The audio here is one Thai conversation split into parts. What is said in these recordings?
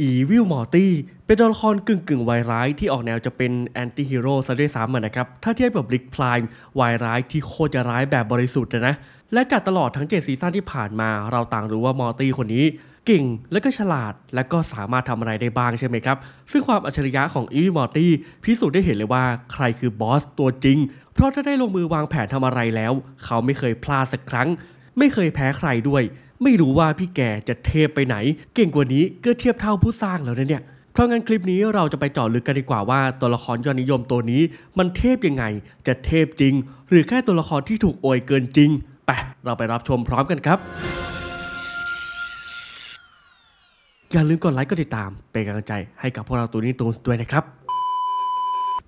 อีวิลมอร์ตี้เป็นตัวละครกึ่งกึ่งวายร้ายที่ออกแนวจะเป็นแอนตี้ฮีโร่ซะด้วยซ้ำนะครับ ถ้าเทียบกับบริกพลายวายร้ายที่โคตรจะร้ายแบบบริสุทธิ์นะ และจากตลอดทั้ง7ซีซั่นที่ผ่านมา เราต่างรู้ว่ามอร์ตี้คนนี้ เก่งและก็ฉลาดและก็สามารถทำอะไรได้บ้างใช่ไหมครับ ซึ่งความอัจฉริยะของอีวิมอร์ตี้พิสูจน์ได้เห็นเลยว่าใครคือบอส ตัวจริง เพราะถ้าได้ลงมือวางแผนทำอะไรแล้ว เขาไม่เคยพลาดสักครั้ง ไม่เคยแพ้ใครด้วยไม่รู้ว่าพี่แกจะเทพไปไหน เก่งกว่านี้ก็เทียบเท่าผู้สร้างแล้วนะเนี่ย เพราะงั้นคลิปนี้เราจะไปเจาะลึกกันดีกว่าว่าตัวละครยอดนิยมตัวนี้ มันเทพยังไงจะเทพจริง หรือแค่ตัวละครที่ถูกโอยเกินจริงไปเราไปรับชมพร้อมกันครับ อย่าลืมกดไลค์กดติดตาม เป็นกำลังใจ ให้กับพวกเราตัวนี้ตัวด้วยนะครับ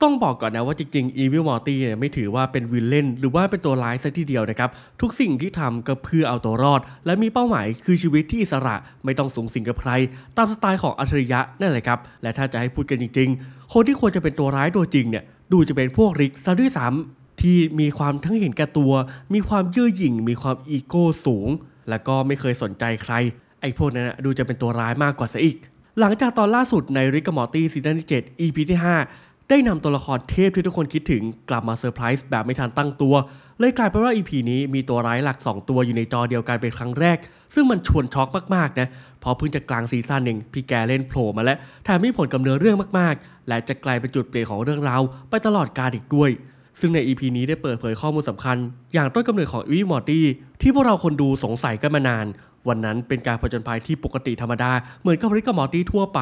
ต้องบอกก่อนนะว่าจริง ๆ Evil Morty เนี่ยไม่ถือว่าเป็นวิลเลนหรือว่าเป็นตัวร้ายซะทีเดียวนะครับทุกสิ่งที่ทำก็เพื่อเอาตัวรอด และมีเป้าหมายคือชีวิตที่อิสระไม่ต้องสูงสิงกับใคร ตามสไตล์ของอัจฉริยะนั่นแหละครับ และถ้าจะให้พูดกันจริง ๆ คนที่ควรจะเป็นตัวร้ายตัวจริงเนี่ยดูจะเป็นพวกริกซะด้วยซ้ำที่มีความทั้งเห็นแก่ตัว มีความเย่อหยิ่งมีความอีโก้สูง แล้วก็ไม่เคยสนใจใคร ไอ้พวกนั้นดูจะเป็นตัวร้ายมากกว่าซะอีก หลังจากตอนล่าสุดในริกมอร์ตี้ซีซั่นที่7 EP ที่ 5ได้นำตัวละครเทพที่ทุกคนคิดถึงกลับมาเซอร์ไพรส์แบบไม่ทันตั้งตัว เลยกลายเป็นว่า EP นี้มีตัวร้ายหลัก 2 ตัวอยู่ในจอเดียวกันเป็นครั้งแรก ซึ่งมันชวนช็อกมากๆนะ พอเพิ่งจะกลางซีซั่นหนึ่งพี่แกเล่นโผล่มาแล้ว แถมมีผลกับเนื้อเรื่องมาก ๆ และจะกลายเป็นจุดเปลี่ยนของเรื่องราวไปตลอดกาลอีกด้วย ซึ่งใน EP นี้ได้เปิดเผยข้อมูลสำคัญ อย่างต้นกำเนิดของอีวีมอร์ตี้ที่พวกเราคนดูสงสัยกันมานาน วันนั้นเป็นการผจญภัยที่ปกติธรรมดาเหมือนกับริกกับมอร์ตี้ทั่วไป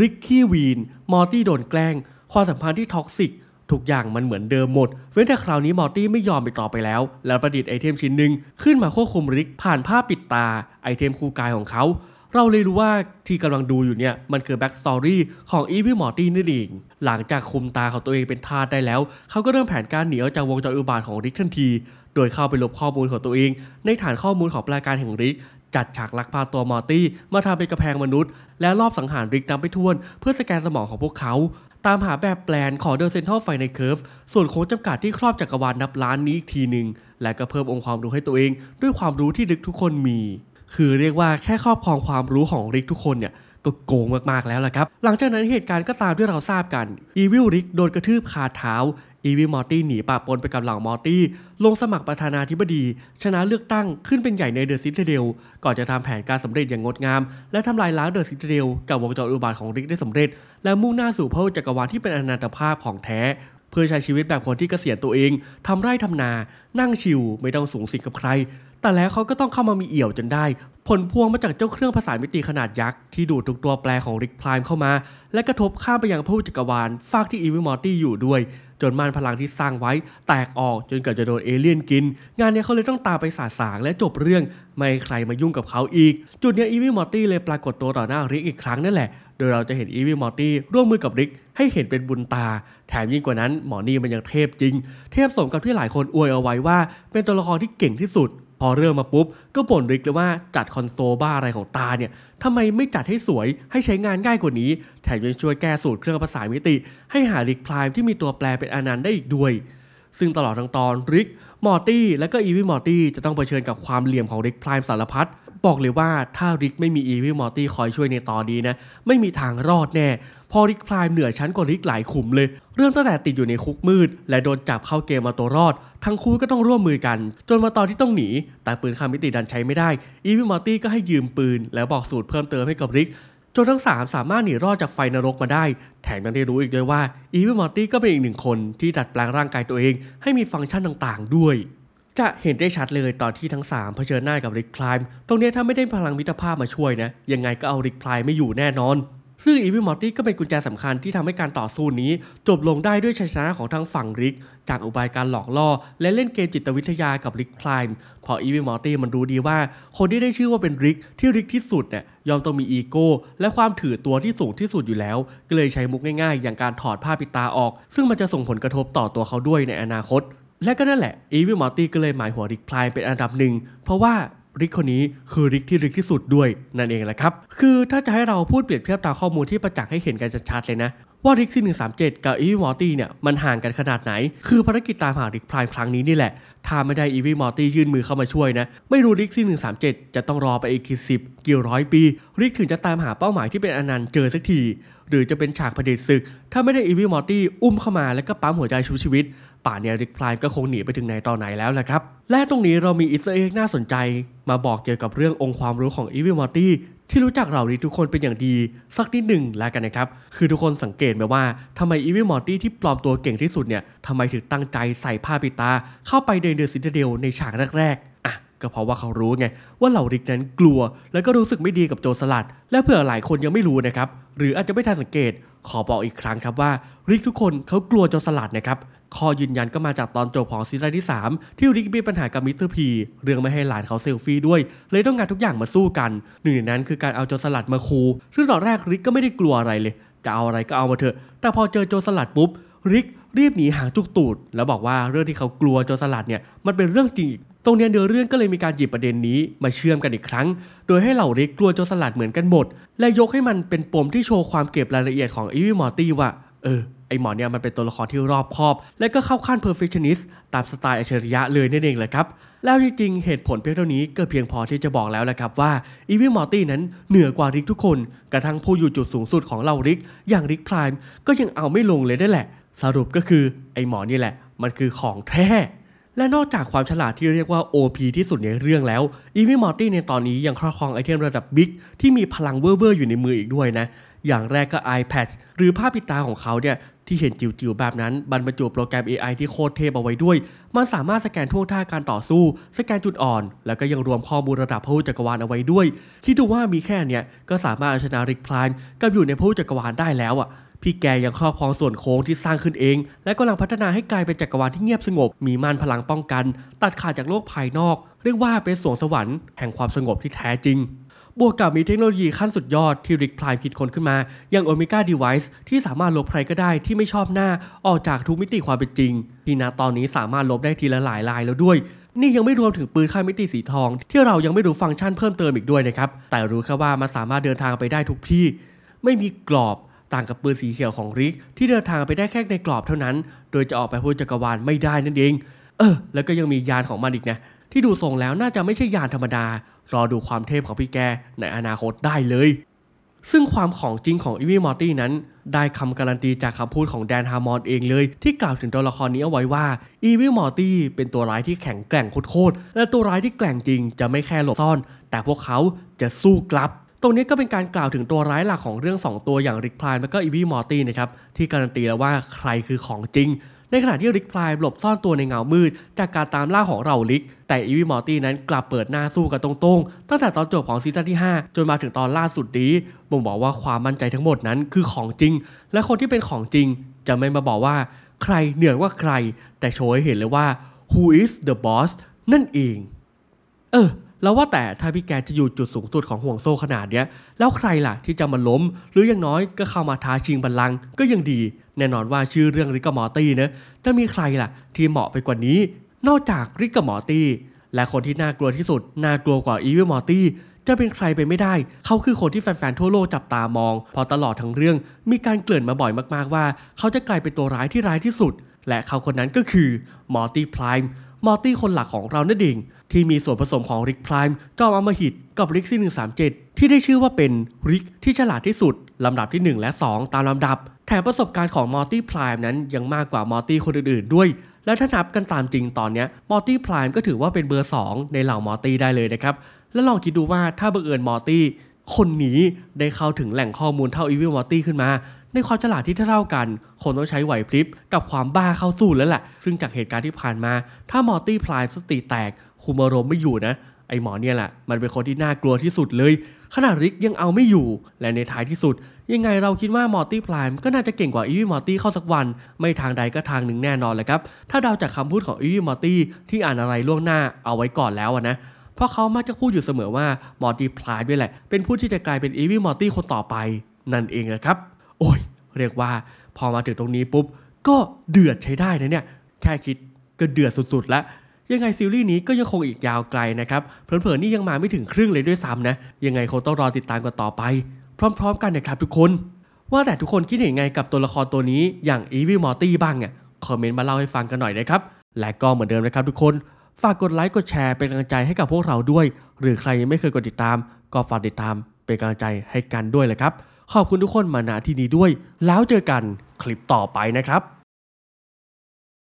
ริกขี้วีนมอร์ตี้โดนแกล้งความสัมพันธ์ที่ท็อกซิกทุกอย่างมันเหมือนเดิมหมด เว้นแต่คราวนี้มอร์ตี้ไม่ยอมไปต่อไปแล้ว แล้วประดิษฐ์ไอเทมชิ้นหนึ่งขึ้นมาควบคุมริก ผ่านผ้าปิดตา ไอเทมคู่กายของเขา เราเลยรู้ว่าที่กำลังดูอยู่เนี่ย มันคือแบ็กสตอรี่ของอีวิมอร์ตี้นั่นเองหลังจากคุมตาของตัวเองเป็นทาสได้แล้ว เขาก็เริ่มแผนการหนีออกจากวงจรอุบาทของริกทันที โดยเข้าไปลบข้อมูลของตัวเอง ในฐานข้อมูลของปลาการแห่งริก จัดฉากลักพาตัวมอร์ตี้ มาทำเป็นกระแพงมนุษย์ และรอบสังหารริกนำไปทวน เพื่อสแกนสมองของพวกเขาตามหาแบบแปลนของดอะเซนทรัลไฟในเคิร์ฟส่วนโค้งจำกัดที่ครอบจักรวาลนนับล้านนี้อีกทีหนึ่งและก็เพิ่มองค์ความรู้ให้ตัวเองด้วยความรู้ที่ลึกทุกคนมี คือเรียกว่าแค่ครอบครองความรู้ของริกทุกคนเนี่ยก็โกงมากๆแล้วล่ะครับ หลังจากนั้นเหตุการณ์ก็ตามที่เราทราบกันอีวิลริกโดนกระทืบขาเท้าอีวิมอร์ตี้หนีปะปนไปกับเหล่ามอร์ตี้ลงสมัครประธานาธิบดี ชนะเลือกตั้งขึ้นเป็นใหญ่ในเดอะซิตเดลก่อนจะทำแผนการสำเร็จอย่างงดงาม และทำลายล้างเดอะซิตเดลกับวงจรอุบาทของริกได้สำเร็จ และมุ่งหน้าสู่พระจักรวาลที่เป็นอนันตภาพของแท้ เพื่อใช้ชีวิตแบบคนที่เกษียณตัวเองทำไร่ทำนา นั่งชิวไม่ต้องสูงสิงกับใคร แต่แล้วเขาก็ต้องเข้ามามีเอี่ยวจนได้ผลพวงมาจากเจ้าเครื่องภาษามิติขนาดยักษ์ที่ดูดทุกตัวแปรของริกพลายเข้ามา และกระทบข้ามไปยังผู้จักรวาลฟากที่อีวิมอร์ตี้อยู่ด้วยจนม่านพลังที่สร้างไว้แตกออกจนเกิดจะโดนเอเลี่ยนกิน งานนี้เขาเลยต้องตามไปสาสางและจบเรื่องไม่ใครมายุ่งกับเขาอีก จุดนี้อีวิมอร์ตี้เลยปรากฏตัวต่อหน้าริกอีกครั้งนั่นแหละโดยเราจะเห็นอีวิมอร์ตี้ร่วมมือกับริกให้เห็นเป็นบุญตา แถมยิ่งกว่านั้นหมอนี่มันยังเทพจริง เทพสมกับที่หลายคนอวยเอาไว้ว่า เป็นตัวละครที่เก่งที่สุดพอเริ่มมาปุ๊บ ก็บ่นริกเลยว่าจัดคอนโซลบ้าอะไรของตาเนี่ยทำไมไม่จัดให้สวย ให้ใช้งานง่ายกว่านี้แถมยังช่วยแก้สูตรเครื่องภาษามิติ ให้หาลิกพลายที่มีตัวแปลเป็นอนันต์ได้อีกด้วยซึ่งตลอดทั้งตอนริกมอร์ตี้และก็อีวิมอร์ตี้จะต้องเผชิญกับความเหลี่ยมของริกพลายสารพัดบอกเลยว่าถ้าริกไม่มีอีวิมอร์ตี้คอยช่วยในตอนนี้นะไม่มีทางรอดแน่พอริกพลายเหนือชั้นกว่าริกหลายขุมเลย เรื่องตั้งแต่ติดอยู่ในคุกมืด และโดนจับเข้าเกมมาตัวรอด ทั้งคู่ก็ต้องร่วมมือกัน จนมาตอนที่ต้องหนีแต่ปืนคามิติดันใช้ไม่ได้อีวิมอร์ตี้ก็ให้ยืมปืนแล้วบอกสูตรเพิ่มเติมให้กับริกจนทั้ง 3 สามารถหนีรอดจากไฟนรกมาได้ แถมยังได้รู้อีกด้วยว่าอีวิมอร์ตี้ก็เป็นอีกหนึ่งคนที่ดัดแปลงร่างกายตัวเอง ให้มีฟังก์ชันต่างๆด้วย จะเห็นได้ชัดเลยตอนที่ทั้ง 3เผชิญหน้ากับริกคลายตรงนี้ถ้าไม่ได้พลังมิตรภาพมาช่วยนะ ยังไงก็เอาริกคลายไม่อยู่แน่นอนซึ่งอีวิลมอร์ตี้ก็เป็นกุญแจสำคัญที่ทำให้การต่อสู้นี้ จบลงได้ด้วยชัยชนะของทางฝั่งริก จากอุบายการหลอกล่อ และเล่นเกมจิตวิทยากับริกไพร์พออีวิลมอร์ตี้มันรู้ดีว่า คนที่ได้ชื่อว่าเป็นริกที่ริกที่สุดเนี่ยยอมต้องมีอีโก้และความถือตัวที่สูงที่สุดอยู่แล้ว ก็เลยใช้มุกง่ายๆ อย่างการถอดผ้าปิดตาออก ซึ่งมันจะส่งผลกระทบต่อตัวเขาด้วยในอนาคต และก็นั่นแหละอีวิลมอร์ตี้ก็เลยหมายหัวริกพลายเป็นอันดับหนึ่งเพราะว่าริกคนนี้คือริกที่ริกที่สุดด้วยนั่นเองแหละครับ คือถ้าจะให้เราพูดเปรียบเทียบตามข้อมูลที่ประจักษ์ให้เห็นกันชัดๆเลยนะ ว่าริกซี่หนึ่งสามเจ็ดกับอีวีมอร์ตี้เนี่ยมันห่างกันขนาดไหน คือภารกิจตามหาริกพรายครั้งนี้นี่แหละ ถ้าไม่ได้อีวีมอร์ตี้ยื่นมือเข้ามาช่วยนะ ไม่รู้ริกซี่หนึ่งสามเจ็ดจะต้องรอไปอีกกี่สิบกี่ร้อยปีริกถึงจะตามหาเป้าหมายที่เป็นอนันต์เจอสักทีหรือจะเป็นฉากผด็จศึก ถ้าไม่ได้อีวิมอร์ตี้อุ้มเข้ามาแล้วก็ปั๊มหัวใจชุบชีวิต ป่านเนี่ยริกพลายก็คงหนีไปถึงไหนต่อไหนแล้วแหละครับ และตรงนี้เรามีอิสเอ็กน่าสนใจ มาบอกเกี่ยวกับเรื่ององค์ความรู้ของอีวิมอร์ตี้ที่รู้จักเหล่านี้ทุกคนเป็นอย่างดี สักนิดหนึ่งแล้วกันนะครับ คือทุกคนสังเกตไหมว่า ทำไมอีวิมอร์ตี้ที่ปลอมตัวเก่งที่สุดเนี่ยทำไมถึงตั้งใจใส่ผ้าปิดตา เข้าไปเดินเดือดสินเดียวในฉากแรกๆก็เพราะว่าเขารู้ไงว่าเหล่าริกนั้นกลัว แล้วก็รู้สึกไม่ดีกับโจรสลัด และเผื่อหลายคนยังไม่รู้นะครับ หรืออาจจะไม่ทันสังเกต ขอบอกอีกครั้งครับว่าริกทุกคนเขากลัวโจรสลัดนะครับขอยืนยันก็มาจากตอนจบของซีซั่นที่ 3 ที่ริกมีปัญหากับมิสเตอร์พี เรื่องไม่ให้หลานเขาเซลฟี่ด้วย เลยต้องงานทุกอย่างมาสู้กัน หนึ่งในนั้นคือการเอาโจรสลัดมาคูซึ่งตอนแรกริกก็ไม่ได้กลัวอะไรเลย จะเอาอะไรก็เอามาเถอะแต่พอเจอโจรสลัดปุ๊บ ริกรีบหนีหางจุกตูดแล้วบอกว่าเรื่องที่เขากลัวโจรสลัดเนี่ยมันเป็นเรื่องจริงตรงเนี้ยเนื้อเรื่องก็เลยมีการหยิบประเด็นนี้มาเชื่อมกันอีกครั้ง โดยให้เหล่าริกกลัวโจรสลัดเหมือนกันหมด และยกให้มันเป็นปมที่โชว์ความเก็บรายละเอียดของอีวิมอร์ตี้ว่าเออไอหมอเนี่ยมันเป็นตัวละครที่รอบคอบ และก็เข้าขั้น perfectionist ตามสไตล์อัจฉริยะเลยนั่นเองแหละครับแล้วจริงๆเหตุผลเพียงเท่านี้ก็เพียงพอที่จะบอกแล้วแหละครับว่าอีวิมอร์ตี้นั้นเหนือกว่าริกทุกคนกระทั่งผู้อยู่จุดสูงสุดของเราริก อย่างริกไพร์ก็ยังเอาไม่ลงเลยได้แหละสรุปก็คือ ไอหมอนี่แหละ มันคือของแท้ และนอกจากความฉลาดที่เรียกว่า OP ที่สุดในเรื่องแล้วอีวิมอร์ตี้ในตอนนี้ยังครอบครองไอเทมระดับบิ๊กที่มีพลังเว่อร์อยู่ในมืออีกด้วยนะอย่างแรกก็ i p a d หรือภาพปิดตาของเขาเนี่ยที่เห็นจิ๋วๆแบบนั้นบรรจุโปรแกรม AI ที่โคตรเทพเอาไว้ด้วย มันสามารถสแกนท่วงท่าการต่อสู้ สแกนจุดอ่อน แล้วก็ยังรวมข้อมูลระดับพหุจักรวาลเอาไว้ด้วยคิดดูว่ามีแค่เนี้ยก็สามารถชนะริกพลายกับอยู่ในพหุจักรวาลได้แล้วอ่ะพี่แกยังครอบครองส่วนโค้งที่สร้างขึ้นเอง และกำลังพัฒนาให้กลายเป็นจักรวาลที่เงียบสงบมีม่านพลังป้องกัน ตัดขาดจากโลกภายนอก เรียกว่าเป็นสวงสวรรค์แห่งความสงบที่แท้จริง บวกกับมีเทคโนโลยีขั้นสุดยอดที่ริกพลายคิดคนขึ้นมาอย่างโอเมก้าดเวิ์ที่สามารถลบใครก็ได้ที่ไม่ชอบหน้าออกจากทุกมิติความเป็นจริงที่ณตอนนี้สามารถลบได้ทีละหลายลายแล้วด้วย นี่ยังไม่รวมถึงปืนค่ามิติสีทอง ที่เรายังไม่รู้ฟังก์ชันเพิ่มเติมอีกด้วยนะครับแต่รู้แค่ว่ามันสามารถเดินทางไปได้ทุกที่ ไม่มีกรอบต่างกับปืนสีเขียวของริกที่เดินทางไปได้แค่ในกรอบเท่านั้น โดยจะออกไปพ้นจักรวาลไม่ได้นั่นเอง เออ แล้วก็ยังมียานของมันอีกนะที่ดูทรงแล้วน่าจะไม่ใช่ยานธรรมดา รอดูความเทพของพี่แกในอนาคตได้เลย ซึ่งความของจริงของอีวีมอร์ตี้นั้น ได้คำการันตีจากคำพูดของแดนฮาร์มอนเองเลย ที่กล่าวถึงตัวละครนี้เอาไว้ว่าอีวีมอร์ตี้เป็นตัวร้ายที่แข็งแกร่งโคตรและตัวร้ายที่แกร่งจริงจะไม่แค่หลบซ่อน แต่พวกเขาจะสู้กลับตรงนี้ก็เป็นการกล่าวถึงตัวร้ายหลักของเรื่อง2ตัวอย่างริกพลายและก็อีวีมอร์ตี้นะครับ ที่การันตีแล้วว่าใครคือของจริง ในขณะที่ริกพลายหลบซ่อนตัวในเงามืด จากการตามล่าของเราลิกแต่อีวีมอร์ตี้นั้นกลับเปิดหน้าสู้กันตรงๆ ตั้งแต่ตอนจบของซีซั่นที่ 5 จนมาถึงตอนล่าสุดนี้บ่งบอกว่าความมั่นใจทั้งหมดนั้นคือของจริง และคนที่เป็นของจริงจะไม่มาบอกว่า ใครเหนือกว่าใคร แต่โชว์ให้เห็นเลยว่า who is the boss นั่นเองเออแล้วว่าแต่ถ้าพี่แกจะอยู่จุดสูงสุดของห่วงโซ่ขนาดเนี้ย แล้วใครล่ะที่จะมาล้มหรืออย่างน้อยก็เข้ามาท้าชิงบัลลังก์ก็ยังดี แน่นอนว่าชื่อเรื่องริกกมอตี้นะจะมีใครล่ะที่เหมาะไปกว่านี้ นอกจากริกกมอตี้และคนที่น่ากลัวที่สุด น่ากลัวกว่าอีวิลมอตี้จะเป็นใครไปไม่ได้ เขาคือคนที่แฟนๆทั่วโลกจับตามอง พอตลอดทั้งเรื่องมีการเกลื่อนมาบ่อยมาก ๆว่า เขาจะกลายเป็นตัวร้ายที่ร้ายที่สุด และเขาคนนั้นก็คือมอร์ตี้ไพร์มอร์ตี้คนหลักของเรานั่นเองที่มีส่วนผสมของริกไพร์ก้าอมหิตกับริกซี่หนึ่งสามเจ็ดที่ได้ชื่อว่าเป็นริกที่ฉลาดที่สุด ลำดับที่ 1 และ 2 ตามลำดับ แถมประสบการณ์ของมอร์ตี้ไพร์นั้นยังมากกว่ามอร์ตี้คนอื่นๆด้วย และถ้านับกันตามจริงตอนนี้มอร์ตี้ไพร์ก็ถือว่าเป็นเบอร์ 2 ในเหล่ามอร์ตี้ได้เลยนะครับ แล้วลองคิดดูว่าถ้าบังเอิญมอร์ตี้คนนี้ได้เข้าถึงแหล่งข้อมูลเท่าอีวิลมอร์ตี้ขึ้นมาในความฉลาดที่เท่ากัน คนต้องใช้ไหวพริบกับความบ้าเข้าสู้แล้วแหละ ซึ่งจากเหตุการณ์ที่ผ่านมา ถ้ามอร์ตี้พลายสติแตกคุมอารมณ์ไม่อยู่นะ ไอหมอเนี่ยแหละ มันเป็นคนที่น่ากลัวที่สุดเลย ขนาดริกยังเอาไม่อยู่ และในท้ายที่สุด ยังไงเราคิดว่ามอร์ตี้พลายก็น่าจะเก่งกว่าอีวี่มอร์ตี้เข้าสักวัน ไม่ทางใดก็ทางหนึ่งแน่นอนเลยครับ ถ้าเดาจากคำพูดของอีวี่มอร์ตี้ที่อ่านอะไรล่วงหน้าเอาไว้ก่อนแล้วนะ เพราะเขามักจะพูดอยู่เสมอว่ามอร์ตี้พลายด้วยแหละ เป็นผู้ที่จะกลายเป็นอีว่มอร์ตี้คนต่อไป นั่นเองนะครับเรียกว่าพอมาถึงตรงนี้ปุ๊บ ก็เดือดใช้ได้นะเนี่ยแค่คิดก็เดือดสุดๆแล้วยังไงซีรีส์นี้ก็ยังคงอีกยาวไกลนะครับเผลอๆนี่ยังมาไม่ถึงครึ่งเลยด้วยซ้ำนะยังไงคงต้องรอติดตามกันต่อไป พร้อมๆกันนะครับทุกคน ว่าแต่ทุกคนคิดเห็นไงกับตัวละครตัวนี้อย่างอีวิมอร์ตี้บ้างเนี่ยคอมเมนต์มาเล่าให้ฟังกันหน่อยนะครับและก็เหมือนเดิมนะครับ ทุกคนฝากกดไลค์กดแชร์เป็นกำลังใจให้กับพวกเราด้วย หรือใครยังไม่เคยกดติดตาม ก็ฝากติดตามเป็นกำลังใจให้กันด้วยเลยครับขอบคุณทุกคนมาณที่นี้ด้วย แล้วเจอกันคลิปต่อไปนะครับ